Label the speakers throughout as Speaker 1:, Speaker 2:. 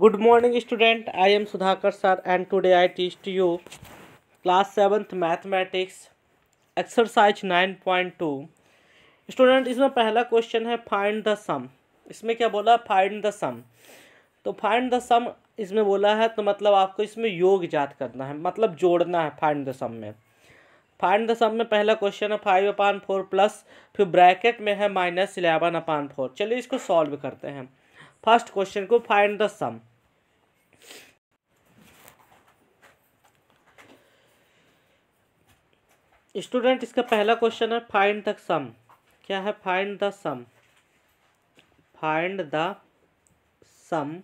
Speaker 1: good morning student I am Sudhakar sir and today I teach to you class seventh mathematics exercise nine point two student इसमें पहला question है find the सम इसमें क्या बोला find the सम तो find the सम इसमें बोला है तो मतलब आपको इसमें योग याद करना है मतलब जोड़ना है फाइंड द सम में फाइंड द सम में पहला क्वेश्चन है फाइव अपान फोर प्लस फिर ब्रैकेट में है माइनस इलेवन अपान फोर चलिए इसको सॉल्व करते हैं फर्स्ट क्वेश्चन को फाइंड द सम स्टूडेंट इसका पहला क्वेश्चन है फाइंड द सम क्या है find the sum find the sum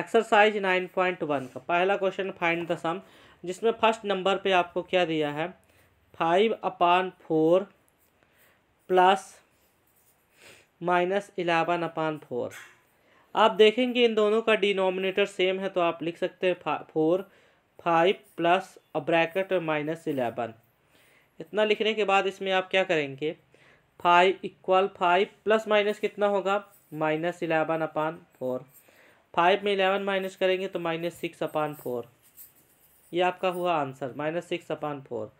Speaker 1: exercise nine point one का पहला क्वेश्चन फाइंड द सम जिसमें फर्स्ट नंबर पे आपको क्या दिया है five upon four plus minus eleven upon four आप देखेंगे इन दोनों का डिनोमिनेटर सेम है तो आप लिख सकते हैं फोर फाइव प्लस और ब्रैकेट माइनस इलेवन इतना लिखने के बाद इसमें आप क्या करेंगे five equal five plus minus कितना होगा minus eleven upon four five में इलेवन माइनस करेंगे तो माइनस सिक्स अपान फोर ये आपका हुआ answer minus six upon four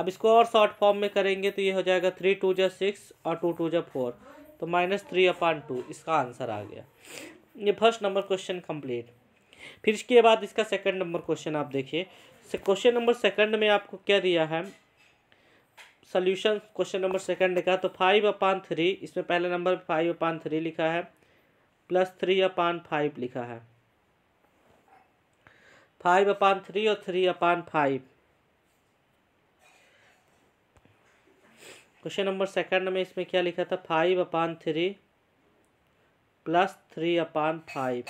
Speaker 1: अब इसको और शॉर्ट फॉर्म में करेंगे तो ये हो जाएगा थ्री टू जो सिक्स और टू टू जो फोर तो माइनस थ्री अपान टू इसका आंसर आ गया ये फर्स्ट नंबर क्वेश्चन कंप्लीट फिर इसके बाद इसका सेकंड नंबर क्वेश्चन आप देखिए क्वेश्चन नंबर सेकंड में आपको क्या दिया है सोल्यूशन क्वेश्चन नंबर सेकंड का तो फाइव अपान थ्री इसमें पहले नंबर फाइव अपान थ्री लिखा है प्लस थ्री अपान फाइव लिखा है फाइव अपान थ्री और three upon five question number second में इसमें क्या लिखा था five upon three plus three upon five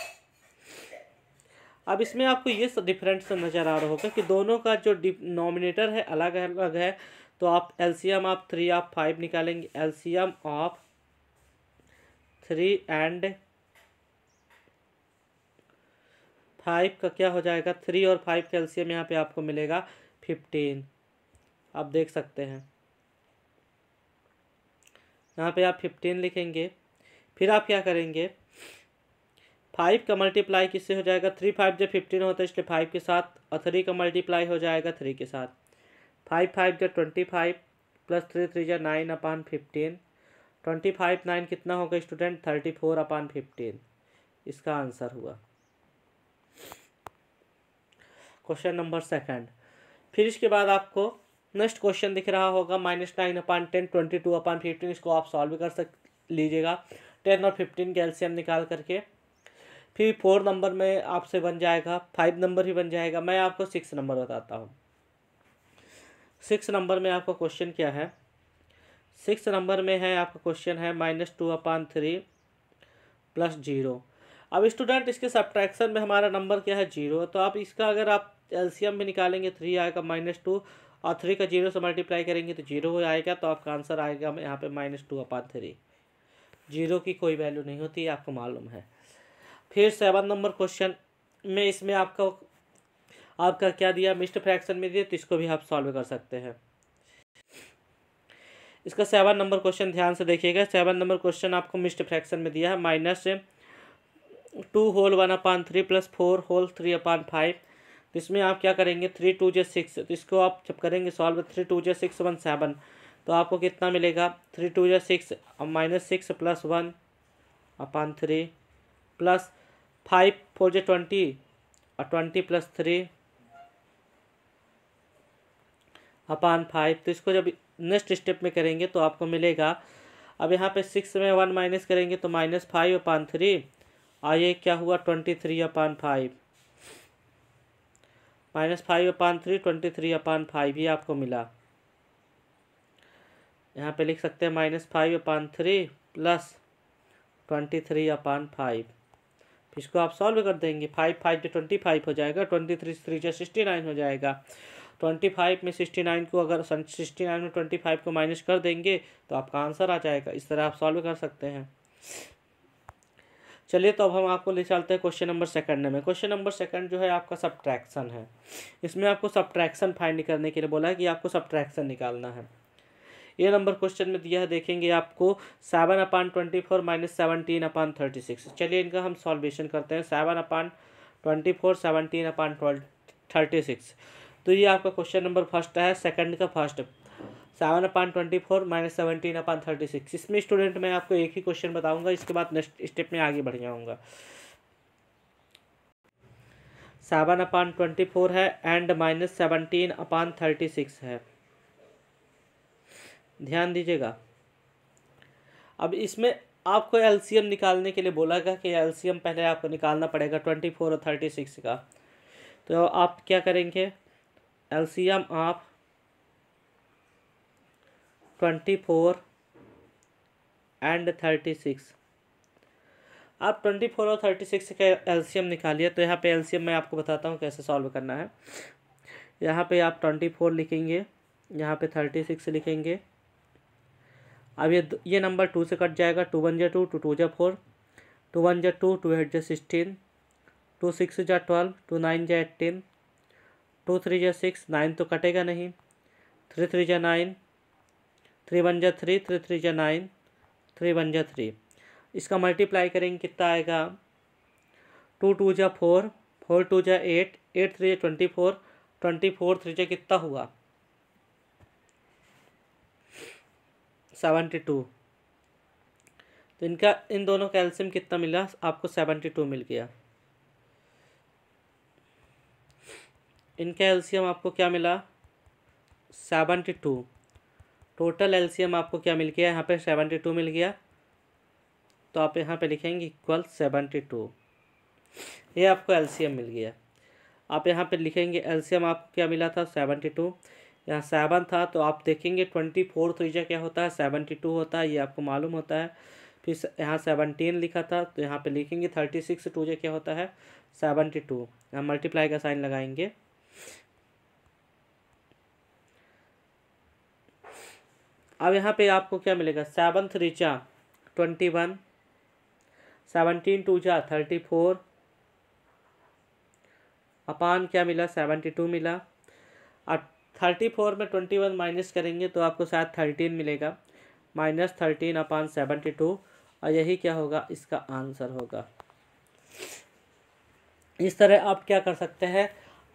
Speaker 1: अब इसमें आपको ये डिफरेंस नज़र आ रहा होगा कि दोनों का जो नॉमिनेटर है अलग अलग है तो आप LCM of three of five निकालेंगे LCM of three and five का क्या हो जाएगा थ्री और फाइव का एलसीएम यहाँ पे आपको मिलेगा फिफ्टीन आप देख सकते हैं यहाँ पे आप फिफ्टीन लिखेंगे फिर आप क्या करेंगे फाइव का मल्टीप्लाई किससे हो जाएगा थ्री फाइव जब फिफ्टीन होता है इसलिए फाइव के साथ और थ्री का मल्टीप्लाई हो जाएगा थ्री के साथ फाइव फाइव जब twenty five plus three three जब nine upon fifteen twenty five nine कितना होगा student thirty four upon fifteen इसका आंसर हुआ क्वेश्चन नंबर सेकेंड फिर इसके बाद आपको नेक्स्ट क्वेश्चन दिख रहा होगा minus nine upon ten twenty two upon fifteen इसको आप सॉल्व कर सक लीजिएगा टेन और फिफ्टीन कैल्शियम निकाल करके फिर फोर नंबर में आपसे बन जाएगा फाइव नंबर ही बन जाएगा मैं आपको सिक्स नंबर बताता हूँ सिक्स नंबर में आपका क्वेश्चन क्या है सिक्स नंबर में है आपका क्वेश्चन है minus two upon three plus zero अब स्टूडेंट इसके सब्ट्रैक्शन में हमारा नंबर क्या है जीरो तो आप इसका अगर आप एल्शियम भी निकालेंगे थ्री आएगा माइनस टू और थ्री का जीरो से मल्टीप्लाई करेंगे तो जीरो हो आएगा तो आपका आंसर आएगा यहाँ पे minus two upon three zero की कोई वैल्यू नहीं होती आपको मालूम है फिर सेवन नंबर क्वेश्चन में इसमें आपका आपका क्या दिया मिस्ट फ्रैक्शन में दिया तो इसको भी आप सॉल्व कर सकते हैं इसका सेवन नंबर क्वेश्चन ध्यान से देखिएगा सेवन नंबर क्वेश्चन आपको मिस्ट फ्रैक्शन में दिया है minus two whole one upon three plus four whole three upon five तो इसमें आप क्या करेंगे थ्री टू जे सिक्स तो इसको आप जब करेंगे सॉल्व थ्री टू जे सिक्स वन सेवन तो आपको कितना मिलेगा थ्री टू जे six minus six plus one upon three plus five four जे ट्वेंटी और twenty plus three upon five तो इसको जब नेक्स्ट स्टेप में करेंगे तो आपको मिलेगा अब यहाँ पे सिक्स में वन माइनस करेंगे तो माइनस फाइव अपान थ्री और ये क्या हुआ twenty three upon five minus five upon three twenty three upon five ही आपको मिला यहाँ पे लिख सकते हैं minus five upon three plus twenty three upon five इसको आप सॉल्व कर देंगे फाइव फाइव जो ट्वेंटी फाइव हो जाएगा ट्वेंटी थ्री थ्री जो सिक्सटी नाइन हो जाएगा ट्वेंटी फाइव में सिक्सटी नाइन को अगर सिक्सटी नाइन में ट्वेंटी फाइव को माइनस कर देंगे तो आपका आंसर आ जाएगा इस तरह आप सॉल्व कर सकते हैं चलिए तो अब हम आपको ले चलते हैं क्वेश्चन नंबर सेकंड में क्वेश्चन नंबर सेकंड जो है आपका सब्ट्रैक्शन है इसमें आपको सब्ट्रैक्शन फाइंड करने के लिए बोला है कि आपको सब्ट्रैक्शन निकालना है ये नंबर क्वेश्चन में दिया है देखेंगे आपको seven upon twenty four minus seventeen upon thirty six चलिए इनका हम सॉल्वेशन करते हैं seven upon twenty four seventeen upon thirty six तो ये आपका क्वेश्चन नंबर फर्स्ट है सेकंड का first seven upon twenty four minus seventeen upon thirty six इसमें स्टूडेंट मैं आपको एक ही क्वेश्चन बताऊंगा इसके बाद नेक्स्ट स्टेप में आगे बढ़ जाऊंगा सेवन अपान ट्वेंटी फोर है and minus seventeen upon thirty six है ध्यान दीजिएगा अब इसमें आपको एलसीएम निकालने के लिए बोला गया कि एलसीएम पहले आपको निकालना पड़ेगा ट्वेंटी फोर और थर्टी सिक्स का तो आप क्या करेंगे एलसीएम आप twenty four and thirty six आप ट्वेंटी फोर और थर्टी सिक्स का एल्शियम निकालिए तो यहाँ पे एल्शियम मैं आपको बताता हूँ कैसे सॉल्व करना है यहाँ पे आप ट्वेंटी फोर लिखेंगे यहाँ पे थर्टी सिक्स लिखेंगे अब ये ये नंबर टू से कट जाएगा टू वन जै टू टू टू जै फोर टू वन जै टू टू एट जै सिक्सटीन टू सिक्स जै ट्वेल्व टू नाइन जै एट्टीन टू थ्री जै सिक्स नाइन तो कटेगा नहीं थ्री थ्री जै नाइन थ्री वन जै थ्री थ्री थ्री जै नाइन थ्री वन जै थ्री इसका मल्टीप्लाई करेंगे कितना आएगा टू टू जै फोर फोर टू जै एट एट थ्री जै twenty four twenty four three जै कितना हुआ सेवेंटी टू तो इनका इन दोनों का एल्शियम कितना मिला आपको सेवेंटी टू मिल गया इनका एल्शियम आपको क्या मिला सेवेंटी टू टोटल एलसीएम आपको क्या मिल गया यहाँ पे सेवेंटी टू मिल गया तो आप यहाँ पे लिखेंगे इक्वल सेवेंटी टू ये आपको एलसीएम मिल गया आप यहाँ पे लिखेंगे एलसीएम आपको क्या मिला था सेवेंटी टू यहाँ सेवन था तो आप देखेंगे ट्वेंटी फोर थ्रीजा तो क्या होता है सेवनटी टू होता है ये आपको मालूम होता है फिर यहाँ सेवनटीन लिखा था तो यहाँ पर लिखेंगे थर्टी सिक्स टू जो क्या होता है सेवनटी टू यहाँ मल्टीप्लाई का साइन लगाएंगे अब यहाँ पे आपको क्या मिलेगा सेवन थ्री चा ट्वेंटी वन सेवनटीन टू जा थर्टी फोर अपान क्या मिला सेवेंटी टू मिला और थर्टी फोर में ट्वेंटी वन माइनस करेंगे तो आपको शायद थर्टीन मिलेगा minus thirteen upon seventy two और यही क्या होगा इसका आंसर होगा इस तरह आप क्या कर सकते हैं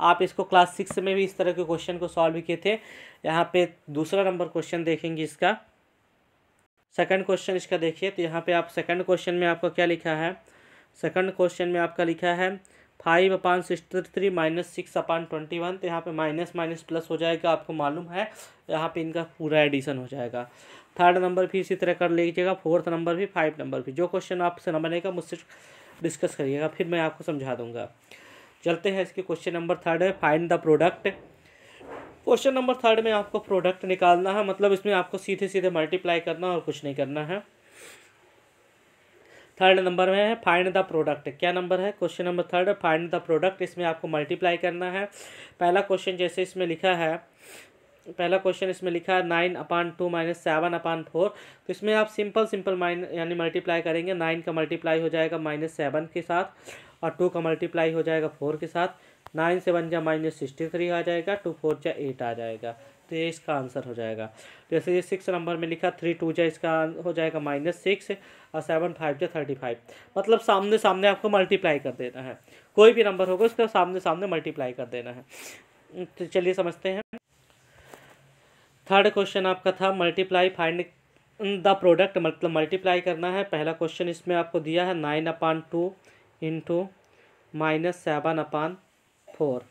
Speaker 1: आप इसको क्लास सिक्स में भी इस तरह के क्वेश्चन को सॉल्व किए थे यहाँ पे दूसरा नंबर क्वेश्चन देखेंगे इसका सेकंड क्वेश्चन इसका देखिए तो यहाँ पे आप सेकंड क्वेश्चन में आपका क्या लिखा है सेकंड क्वेश्चन में आपका लिखा है five upon sixty three minus six upon twenty one तो यहाँ पे माइनस माइनस प्लस हो जाएगा आपको मालूम है यहाँ पे इनका पूरा एडिशन हो जाएगा थर्ड नंबर भी इसी तरह कर लीजिएगा फोर्थ नंबर भी फाइव नंबर भी जो क्वेश्चन आपसे न बनेगा मुझसे डिस्कस करिएगा फिर मैं आपको समझा दूंगा चलते हैं इसके क्वेश्चन नंबर थर्ड है find the product question number third में आपको प्रोडक्ट निकालना है मतलब इसमें आपको सीधे सीधे मल्टीप्लाई करना और कुछ नहीं करना है थर्ड नंबर में है फाइंड द प्रोडक्ट क्या नंबर है question number third find the product इसमें आपको मल्टीप्लाई करना है पहला क्वेश्चन जैसे इसमें लिखा है पहला क्वेश्चन इसमें लिखा है nine upon two minus seven upon four तो इसमें आप सिंपल सिंपल माइन यानी मल्टीप्लाई करेंगे नाइन का मल्टीप्लाई हो जाएगा माइनस सेवन के साथ और टू का मल्टीप्लाई हो जाएगा फोर के साथ नाइन से वन जा माइनस सिक्सटी थ्री आ जाएगा टू फोर जा एट आ जाएगा तो ये इसका आंसर हो जाएगा जैसे ये सिक्स नंबर में लिखा थ्री टू जा इसका हो जाएगा माइनस सिक्स और सेवन फाइव जा थर्टी फाइव मतलब सामने सामने आपको मल्टीप्लाई कर देना है कोई भी नंबर होगा उसका सामने सामने मल्टीप्लाई कर देना है तो चलिए समझते हैं थर्ड क्वेश्चन आपका था मल्टीप्लाई फाइंड द प्रोडक्ट मतलब मल्टीप्लाई करना है पहला क्वेश्चन इसमें आपको दिया है nine upon two into minus seven upon four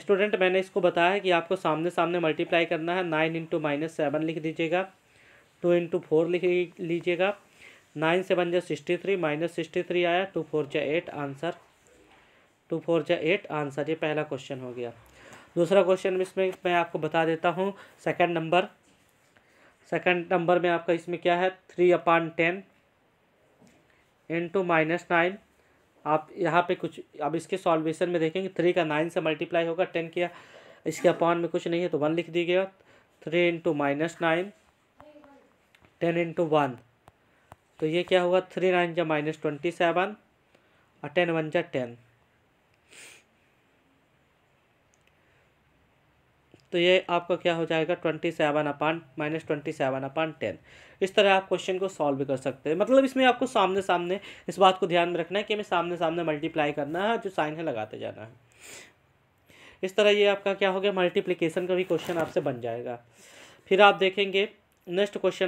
Speaker 1: student मैंने इसको बताया कि आपको सामने सामने मल्टीप्लाई करना है नाइन इंटू माइनस सेवन लिख दीजिएगा टू इंटू फोर लिख लीजिएगा नाइन सेवन जो sixty three minus sixty three आया टू फोर जो एट आंसर टू फोर जो एट आंसर ये पहला क्वेश्चन हो गया दूसरा क्वेश्चन इसमें मैं आपको बता देता हूँ सेकेंड नंबर सेकेंड नंबर में आपका इसमें क्या है three upon ten into minus nine आप यहाँ पे कुछ अब इसके सॉल्वेशन में देखेंगे थ्री का नाइन से मल्टीप्लाई होगा टेन किया इसके अपॉन में कुछ नहीं है तो वन लिख गया three into minus nine ten into one तो ये क्या होगा थ्री नाइन जा माइनस ट्वेंटी सेवन और टेन वन जा टेन तो ये आपका क्या हो जाएगा twenty seven upon minus twenty seven upon ten इस तरह आप क्वेश्चन को सॉल्व भी कर सकते हैं मतलब इसमें आपको सामने सामने इस बात को ध्यान में रखना है कि हमें सामने सामने मल्टीप्लाई करना है जो साइन है लगाते जाना है इस तरह ये आपका क्या हो गया मल्टीप्लीकेशन का भी क्वेश्चन आपसे बन जाएगा फिर आप देखेंगे नेक्स्ट क्वेश्चन